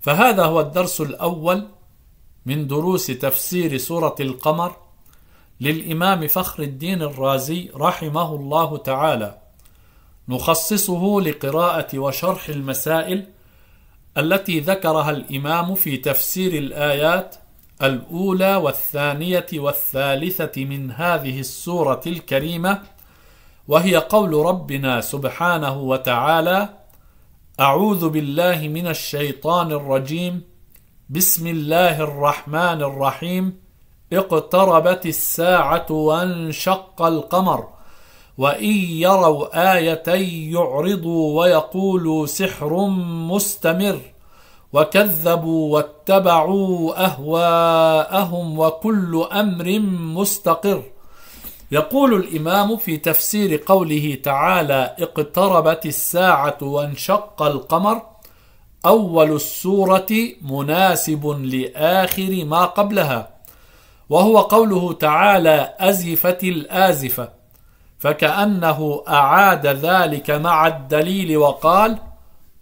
فهذا هو الدرس الأول من دروس تفسير سورة القمر للإمام فخر الدين الرازي رحمه الله تعالى نخصصه لقراءة وشرح المسائل التي ذكرها الإمام في تفسير الآيات الأولى والثانية والثالثة من هذه السورة الكريمة وهي قول ربنا سبحانه وتعالى أعوذ بالله من الشيطان الرجيم بسم الله الرحمن الرحيم اقتربت الساعة وانشق القمر وإن يروا آية يعرضوا ويقولوا سحر مستمر وكذبوا واتبعوا أهواءهم وكل أمر مستقر يقول الإمام في تفسير قوله تعالى اقتربت الساعة وانشق القمر أول السورة مناسب لآخر ما قبلها وهو قوله تعالى أزفت الآزفة فكأنه أعاد ذلك مع الدليل وقال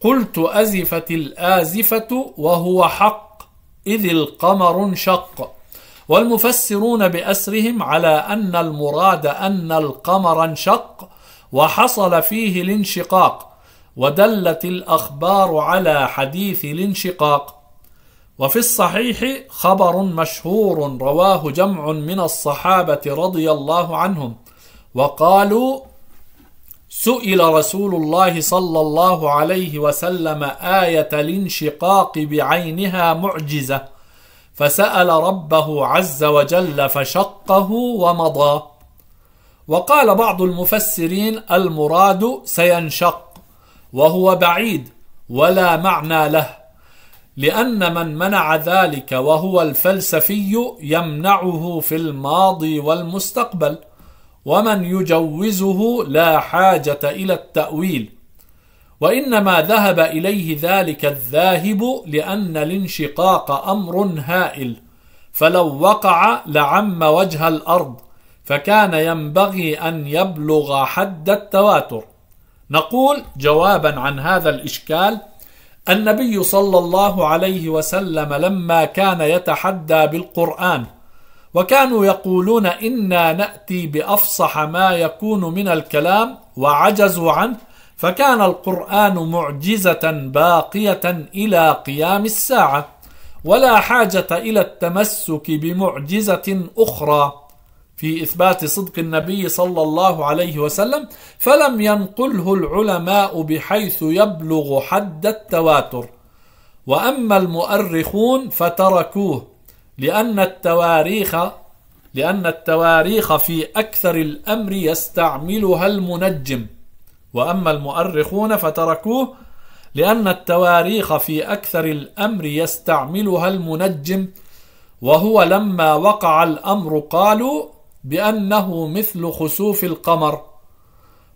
قلت أزفت الآزفة وهو حق إذ القمر انشق والمفسرون بأسرهم على أن المراد أن القمر انشق وحصل فيه الانشقاق ودلت الأخبار على حديث الانشقاق وفي الصحيح خبر مشهور رواه جمع من الصحابة رضي الله عنهم وقالوا سئل رسول الله صلى الله عليه وسلم آية الانشقاق بعينها معجزة فسأل ربه عز وجل فشقه ومضى وقال بعض المفسرين المراد سينشق وهو بعيد ولا معنى له لأن من منع ذلك وهو الفلسفي يمنعه في الماضي والمستقبل ومن يجوزه لا حاجة إلى التأويل وإنما ذهب إليه ذلك الذاهب لأن الانشقاق أمر هائل فلو وقع لعم وجه الأرض فكان ينبغي أن يبلغ حد التواتر نقول جوابا عن هذا الإشكال النبي صلى الله عليه وسلم لما كان يتحدى بالقرآن وكانوا يقولون إنا نأتي بأفصح ما يكون من الكلام وعجزوا عنه فكان القرآن معجزة باقية إلى قيام الساعة ولا حاجة إلى التمسك بمعجزة أخرى في إثبات صدق النبي صلى الله عليه وسلم فلم ينقله العلماء بحيث يبلغ حد التواتر وأما المؤرخون فتركوه لأن التواريخ لأن التواريخ في أكثر الأمر يستعملها المنجم وأما المؤرخون فتركوه لأن التواريخ في أكثر الأمر يستعملها المنجم وهو لما وقع الأمر قالوا بأنه مثل خسوف القمر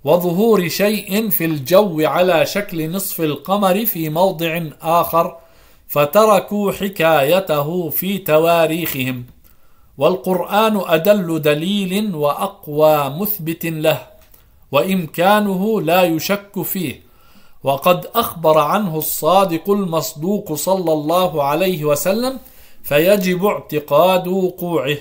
وظهور شيء في الجو على شكل نصف القمر في موضع آخر فتركوا حكايته في تواريخهم والقرآن أدل دليل وأقوى مثبت له وامكانه لا يشك فيه وقد اخبر عنه الصادق المصدوق صلى الله عليه وسلم فيجب اعتقاد وقوعه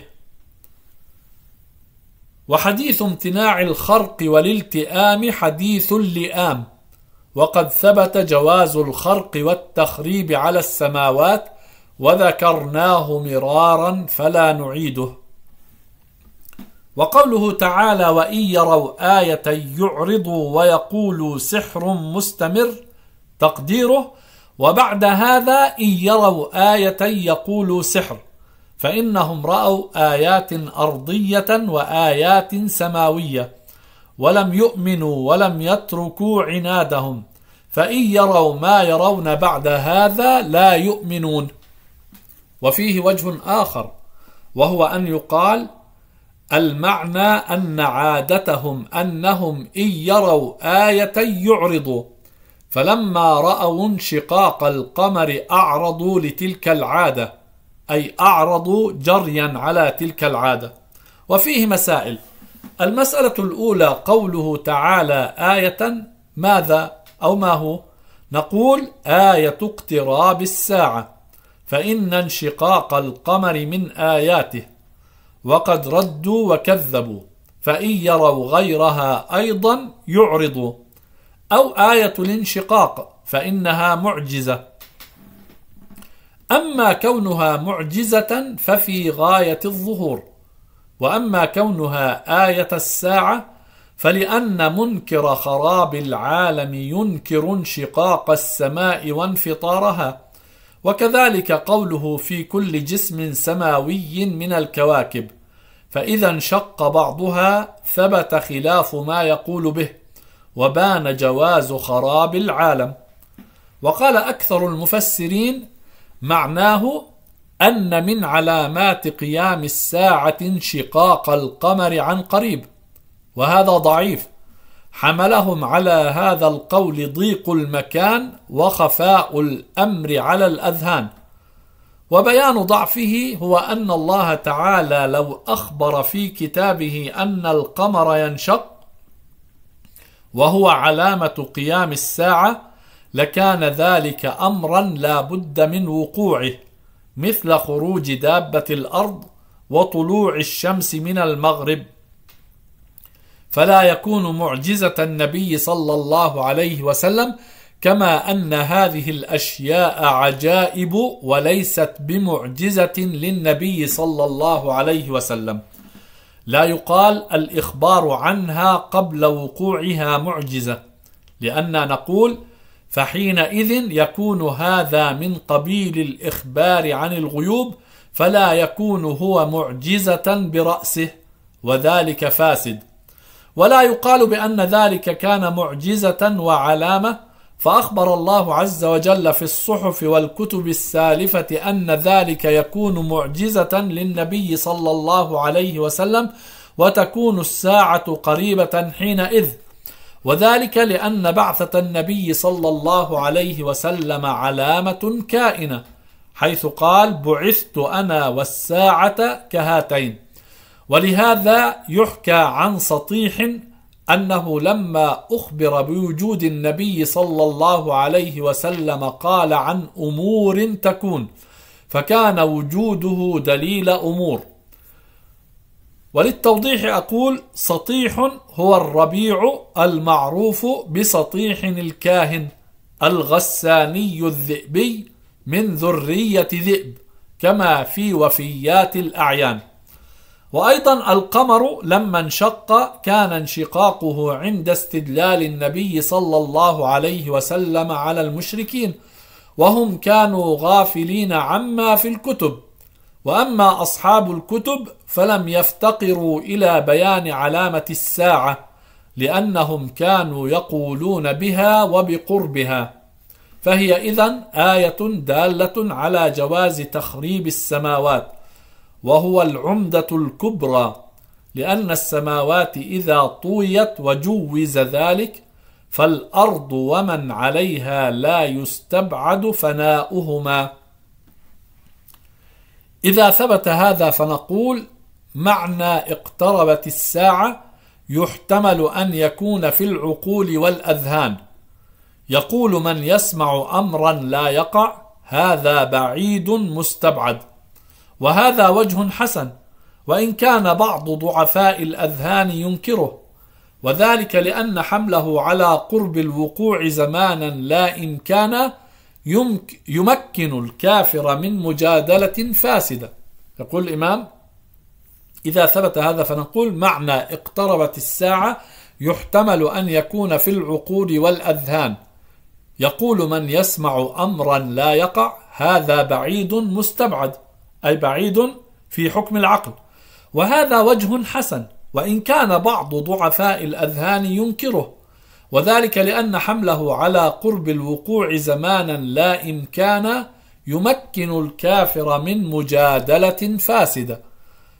وحديث امتناع الخرق والالتئام حديث اللئام وقد ثبت جواز الخرق والتخريب على السماوات وذكرناه مرارا فلا نعيده وقوله تعالى وإن يروا آية يعرضوا ويقولوا سحر مستمر تقديره وبعد هذا إن يروا آية يقولوا سحر فإنهم رأوا آيات أرضية وآيات سماوية ولم يؤمنوا ولم يتركوا عنادهم فإن يروا ما يرون بعد هذا لا يؤمنون وفيه وجه آخر وهو أن يقال المعنى أن عادتهم أنهم إن يروا آية يعرضوا فلما رأوا انشقاق القمر أعرضوا لتلك العادة أي أعرضوا جريا على تلك العادة وفيه مسائل المسألة الأولى قوله تعالى آية ماذا أو ما هو نقول آية اقتراب الساعة فإن انشقاق القمر من آياته وقد ردوا وكذبوا فإن يروا غيرها أيضا يعرضوا أو آية الانشقاق فإنها معجزة أما كونها معجزة ففي غاية الظهور وأما كونها آية الساعة فلأن منكر خراب العالم ينكر انشقاق السماء وانفطارها وكذلك قوله في كل جسم سماوي من الكواكب فإذا انشق بعضها ثبت خلاف ما يقول به وبان جواز خراب العالم وقال أكثر المفسرين معناه أن من علامات قيام الساعة انشقاق القمر عن قريب وهذا ضعيف حملهم على هذا القول ضيق المكان وخفاء الامر على الاذهان وبيان ضعفه هو ان الله تعالى لو اخبر في كتابه ان القمر ينشق وهو علامه قيام الساعه لكان ذلك امرا لا بد من وقوعه مثل خروج دابه الارض وطلوع الشمس من المغرب فلا يكون معجزة النبي صلى الله عليه وسلم كما أن هذه الأشياء عجائب وليست بمعجزة للنبي صلى الله عليه وسلم لا يقال الإخبار عنها قبل وقوعها معجزة لان نقول فحينئذ يكون هذا من قبيل الإخبار عن الغيوب فلا يكون هو معجزة برأسه وذلك فاسد ولا يقال بأن ذلك كان معجزة وعلامة فأخبر الله عز وجل في الصحف والكتب السالفة أن ذلك يكون معجزة للنبي صلى الله عليه وسلم وتكون الساعة قريبة حينئذ وذلك لأن بعثة النبي صلى الله عليه وسلم علامة كائنة حيث قال بعثت أنا والساعة كهاتين ولهذا يحكى عن سطيح أنه لما أخبر بوجود النبي صلى الله عليه وسلم قال عن أمور تكون فكان وجوده دليل أمور وللتوضيح أقول سطيح هو الربيع المعروف بسطيح الكاهن الغساني الذئبي من ذرية ذئب كما في وفيات الأعيان وأيضا القمر لما انشق كان انشقاقه عند استدلال النبي صلى الله عليه وسلم على المشركين وهم كانوا غافلين عما في الكتب وأما أصحاب الكتب فلم يفتقروا إلى بيان علامة الساعة لأنهم كانوا يقولون بها وبقربها فهي إذن آية دالة على جواز تخريب السماوات وهو العمدة الكبرى لأن السماوات إذا طويت وجوز ذلك فالأرض ومن عليها لا يستبعد فناؤهما إذا ثبت هذا فنقول معنى اقتربت الساعة يحتمل أن يكون في العقول والأذهان يقول من يسمع أمرا لا يقع هذا بعيد مستبعد وهذا وجه حسن وان كان بعض ضعفاء الاذهان ينكره وذلك لان حمله على قرب الوقوع زمانا لا امكان يمك يمكن الكافر من مجادله فاسده يقول الامام اذا ثبت هذا فنقول معنى اقتربت الساعه يحتمل ان يكون في العقول والاذهان يقول من يسمع امرا لا يقع هذا بعيد مستبعد أي بعيد في حكم العقل وهذا وجه حسن وإن كان بعض ضعفاء الأذهان ينكره وذلك لأن حمله على قرب الوقوع زمانا لا إمكان يمكن الكافر من مجادلة فاسدة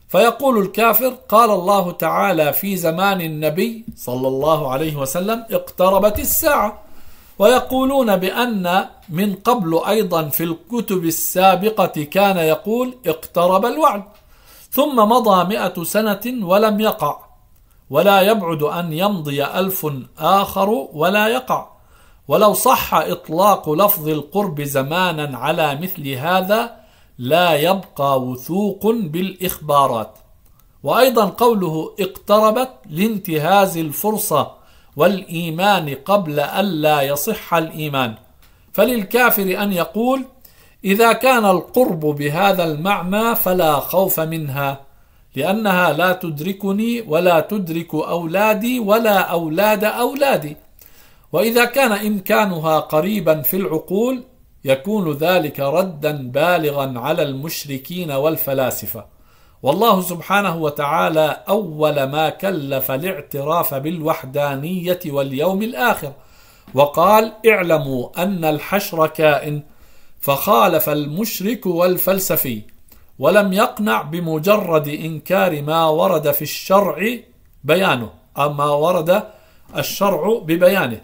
فيقول الكافر قال الله تعالى في زمان النبي صلى الله عليه وسلم اقتربت الساعه ويقولون بأن من قبل أيضا في الكتب السابقة كان يقول اقترب الوعد ثم مضى مئة سنة ولم يقع ولا يبعد أن يمضي ألف آخر ولا يقع ولو صح إطلاق لفظ القرب زمانا على مثل هذا لا يبقى وثوق بالإخبارات وأيضا قوله اقتربت لانتهاز الفرصة والإيمان قبل ألا يصح الإيمان فللكافر أن يقول إذا كان القرب بهذا المعنى فلا خوف منها لأنها لا تدركني ولا تدرك أولادي ولا أولاد أولادي وإذا كان إمكانها قريبا في العقول يكون ذلك ردا بالغا على المشركين والفلاسفه والله سبحانه وتعالى أول ما كلف الاعتراف بالوحدانية واليوم الآخر وقال اعلموا أن الحشر كائن فخالف المشرك والفلسفي ولم يقنع بمجرد إنكار ما ورد في الشرع بيانه أما ورد الشرع ببيانه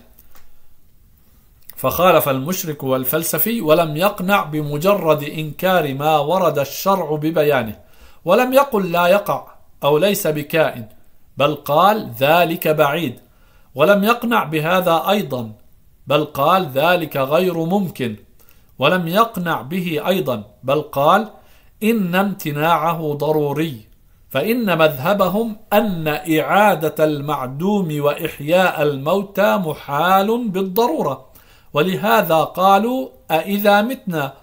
فخالف المشرك والفلسفي ولم يقنع بمجرد إنكار ما ورد الشرع ببيانه ولم يقل لا يقع أو ليس بكائن بل قال ذلك بعيد ولم يقنع بهذا أيضا بل قال ذلك غير ممكن ولم يقنع به أيضا بل قال إن امتناعه ضروري فإن مذهبهم أن إعادة المعدوم وإحياء الموتى محال بالضرورة ولهذا قالوا أإذا متنا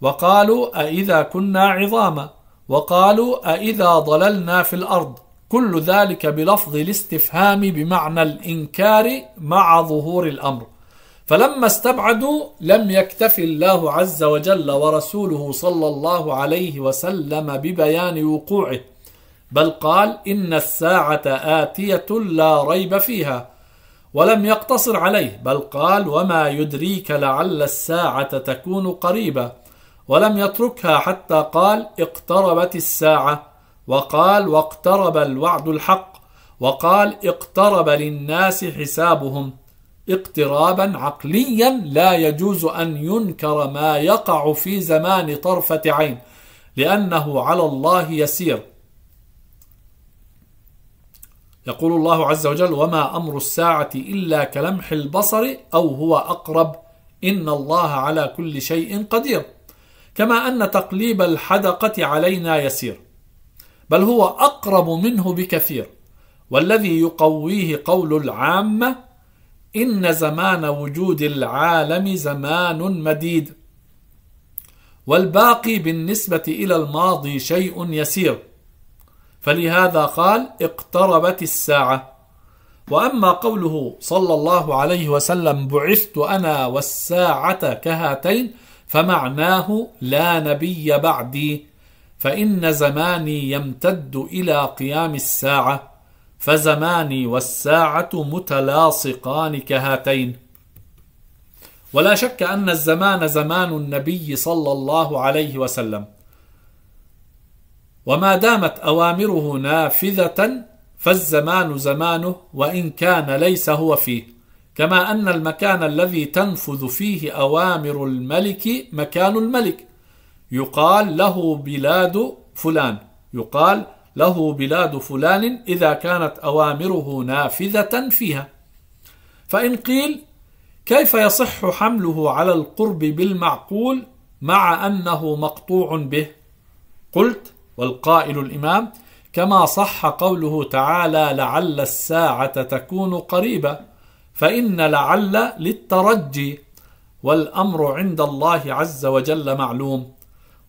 وقالوا أإذا كنا عظاما وقالوا أإذا ضللنا في الأرض كل ذلك بلفظ الاستفهام بمعنى الإنكار مع ظهور الأمر فلما استبعدوا لم يكتف الله عز وجل ورسوله صلى الله عليه وسلم ببيان وقوعه بل قال إن الساعة آتية لا ريب فيها ولم يقتصر عليه بل قال وما يدريك لعل الساعة تكون قريبا ولم يتركها حتى قال اقتربت الساعه وقال واقترب الوعد الحق وقال اقترب للناس حسابهم اقترابا عقليا لا يجوز ان ينكر ما يقع في زمان طرفه عين لانه على الله يسير يقول الله عز وجل وما امر الساعه الا كلمح البصر او هو اقرب ان الله على كل شيء قدير كما أن تقليب الحدقة علينا يسير بل هو أقرب منه بكثير والذي يقويه قول العامة إن زمان وجود العالم زمان مديد والباقي بالنسبة إلى الماضي شيء يسير فلهذا قال اقتربت الساعة وأما قوله صلى الله عليه وسلم بعثت أنا والساعة كهاتين فمعناه لا نبي بعدي فإن زماني يمتد إلى قيام الساعة فزماني والساعة متلاصقان كهاتين ولا شك أن الزمان زمان النبي صلى الله عليه وسلم وما دامت أوامره نافذة فالزمان زمانه وإن كان ليس هو فيه كما أن المكان الذي تنفذ فيه أوامر الملك مكان الملك يقال له بلاد فلان يقال له بلاد فلان إذا كانت أوامره نافذة فيها فإن قيل كيف يصح حمله على القرب بالمعقول مع أنه مقطوع به قلت والقائل الإمام كما صح قوله تعالى لعل الساعة تكون قريبة فإن لعل للترجي والأمر عند الله عز وجل معلوم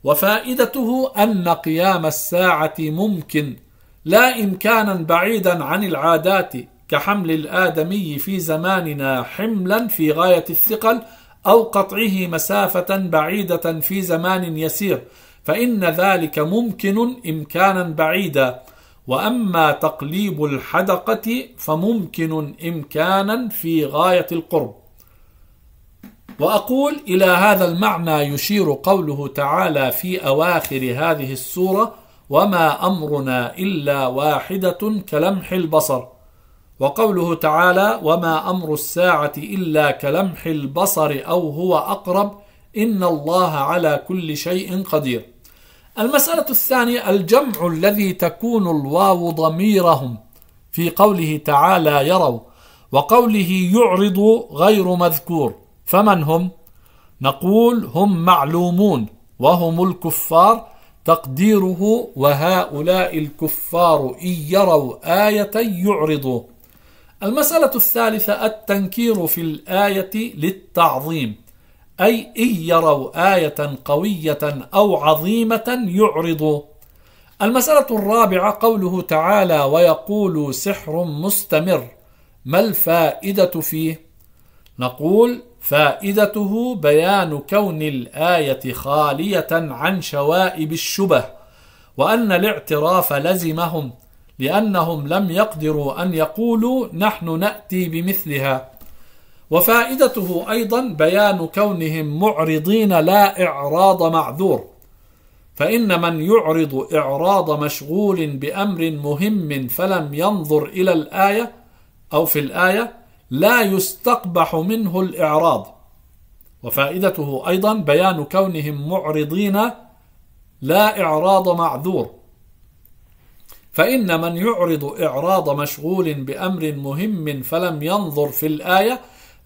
وفائدته أن قيام الساعة ممكن لا إمكانا بعيدا عن العادات كحمل الآدمي في زماننا حملا في غاية الثقل أو قطعه مسافة بعيدة في زمان يسير فإن ذلك ممكن إمكانا بعيدا واما تقليب الحدقه فممكن امكانا في غايه القرب واقول الى هذا المعنى يشير قوله تعالى في اواخر هذه السوره وما امرنا الا واحده كلمح البصر وقوله تعالى وما امر الساعه الا كلمح البصر او هو اقرب ان الله على كل شيء قدير المسألة الثانية الجمع الذي تكون الواو ضميرهم في قوله تعالى يروا وقوله يعرض غير مذكور فمن هم؟ نقول هم معلومون وهم الكفار تقديره وهؤلاء الكفار إن يروا آية يعرضوا المسألة الثالثة التنكير في الآية للتعظيم أي إن يروا آية قوية أو عظيمة يعرضوا المسألة الرابعة قوله تعالى ويقول سحر مستمر ما الفائدة فيه؟ نقول فائدته بيان كون الآية خالية عن شوائب الشبه وأن الاعتراف لزمهم لأنهم لم يقدروا أن يقولوا نحن نأتي بمثلها وفائدته ايضا بيان كونهم معرضين لا اعراض معذور فان من يعرض اعراض مشغول بامر مهم فلم ينظر الى الايه او في الايه لا يستقبح منه الاعراض وفائدته ايضا بيان كونهم معرضين لا اعراض معذور فان من يعرض اعراض مشغول بامر مهم فلم ينظر في الايه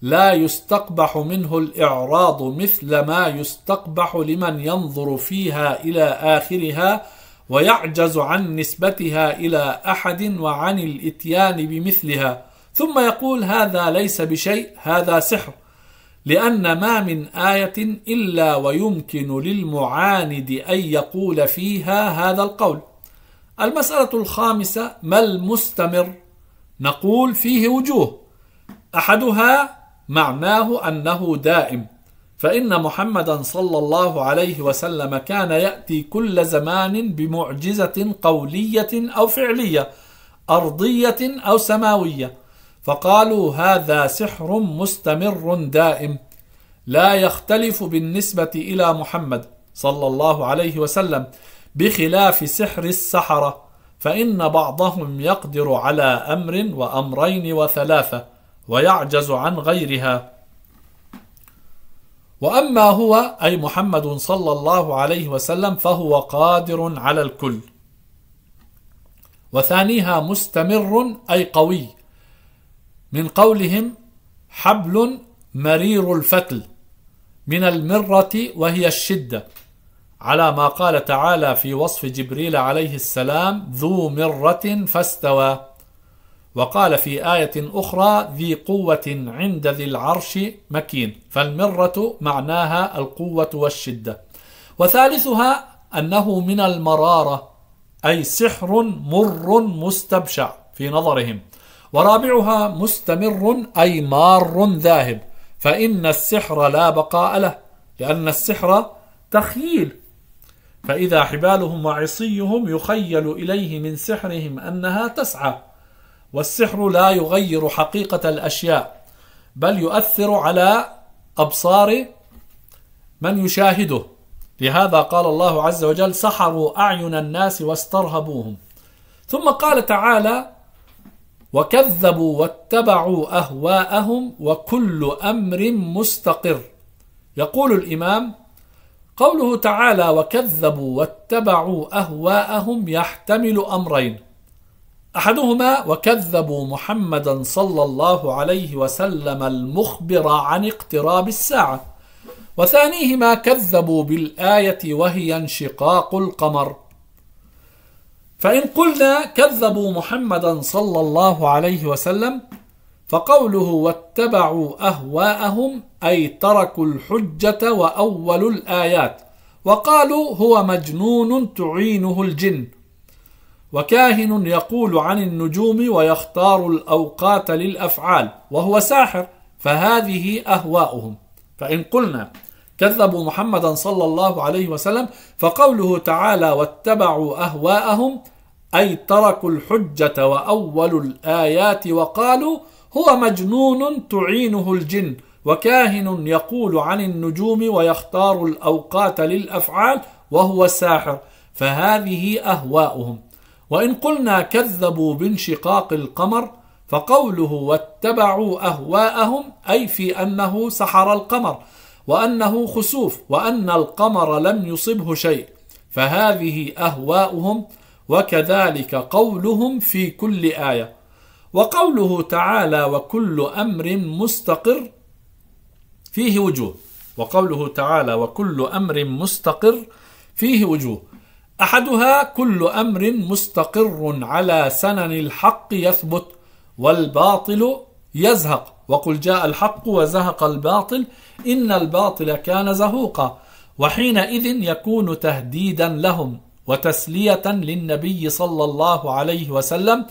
لا يستقبح منه الإعراض مثل ما يستقبح لمن ينظر فيها إلى آخرها ويعجز عن نسبتها إلى أحد وعن الإتيان بمثلها ثم يقول هذا ليس بشيء هذا سحر لأن ما من آية إلا ويمكن للمعاند أن يقول فيها هذا القول المسألة الخامسة ما المستمر؟ نقول فيه وجوه أحدها معناه أنه دائم فإن محمدا صلى الله عليه وسلم كان يأتي كل زمان بمعجزة قولية أو فعلية أرضية أو سماوية فقالوا هذا سحر مستمر دائم لا يختلف بالنسبة إلى محمد صلى الله عليه وسلم بخلاف سحر السحرة فإن بعضهم يقدر على أمر وأمرين وثلاثة ويعجز عن غيرها وأما هو أي محمد صلى الله عليه وسلم فهو قادر على الكل وثانيها مستمر أي قوي من قولهم حبل مرير الفتل من المرة وهي الشدة على ما قال تعالى في وصف جبريل عليه السلام ذو مرة فاستوى وقال في آية أخرى ذي قوة عند ذي العرش مكين فالمرة معناها القوة والشدة وثالثها أنه من المرارة أي سحر مر مستبشع في نظرهم ورابعها مستمر أي مار ذاهب فإن السحر لا بقاء له لأن السحر تخييل فإذا حبالهم وعصيهم يخيل إليه من سحرهم أنها تسعى والسحر لا يغير حقيقة الأشياء بل يؤثر على أبصار من يشاهده لهذا قال الله عز وجل سحروا أعين الناس واسترهبوهم ثم قال تعالى وكذبوا واتبعوا أهواءهم وكل أمر مستقر يقول الإمام قوله تعالى وكذبوا واتبعوا أهواءهم يحتمل أمرين أحدهما وكذبوا محمدا صلى الله عليه وسلم المخبر عن اقتراب الساعة وثانيهما كذبوا بالآية وهي انشقاق القمر فإن قلنا كذبوا محمدا صلى الله عليه وسلم فقوله واتبعوا أهواءهم أي تركوا الحجة وأول الآيات وقالوا هو مجنون تعينه الجن وكاهن يقول عن النجوم ويختار الاوقات للافعال وهو ساحر فهذه اهواؤهم فان قلنا كذبوا محمدا صلى الله عليه وسلم فقوله تعالى واتبعوا اهواءهم اي تركوا الحجه واولوا الايات وقالوا هو مجنون تعينه الجن وكاهن يقول عن النجوم ويختار الاوقات للافعال وهو ساحر فهذه اهواؤهم وإن قلنا كذبوا بانشقاق القمر فقوله واتبعوا أهواءهم أي في أنه سحر القمر وأنه خسوف وأن القمر لم يصبه شيء فهذه أهواؤهم وكذلك قولهم في كل آية وقوله تعالى وكل أمر مستقر فيه وجوه وقوله تعالى وكل أمر مستقر فيه وجوه احدها كل امر مستقر على سنن الحق يثبت والباطل يزهق وقل جاء الحق وزهق الباطل ان الباطل كان زهوقا وحينئذ يكون تهديدا لهم وتسليه للنبي صلى الله عليه وسلم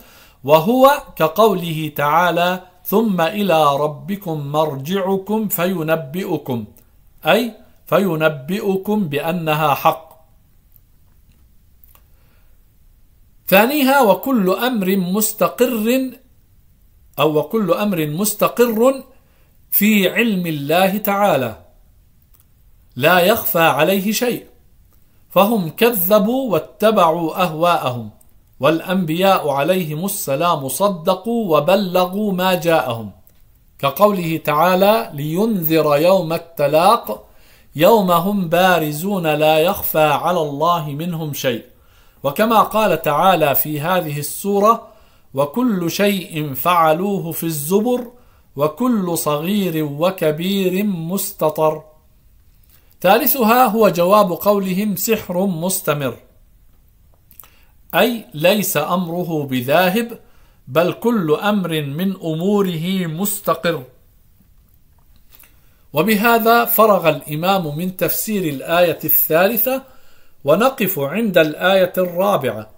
وهو كقوله تعالى ثم الى ربكم مرجعكم فينبئكم اي فينبئكم بانها حق ثانيها وكل أمر مستقر أو وكل أمر مستقر في علم الله تعالى لا يخفى عليه شيء فهم كذبوا واتبعوا أهواءهم والأنبياء عليهم السلام صدقوا وبلغوا ما جاءهم كقوله تعالى لينذر يوم التلاق يوم هم بارزون لا يخفى على الله منهم شيء وكما قال تعالى في هذه السورة وكل شيء فعلوه في الزبر وكل صغير وكبير مستطر ثالثها هو جواب قولهم سحر مستمر أي ليس أمره بذاهب بل كل أمر من أموره مستقر وبهذا فرغ الإمام من تفسير الآية الثالثة ونقف عند الآية الرابعة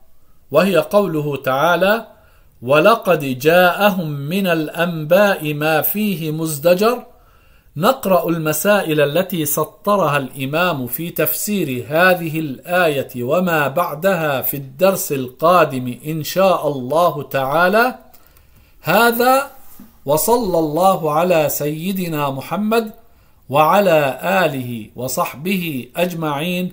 وهي قوله تعالى: "ولقد جاءهم من الأنباء ما فيه مزدجر" نقرأ المسائل التي سطرها الإمام في تفسير هذه الآية وما بعدها في الدرس القادم إن شاء الله تعالى هذا وصلى الله على سيدنا محمد وعلى آله وصحبه أجمعين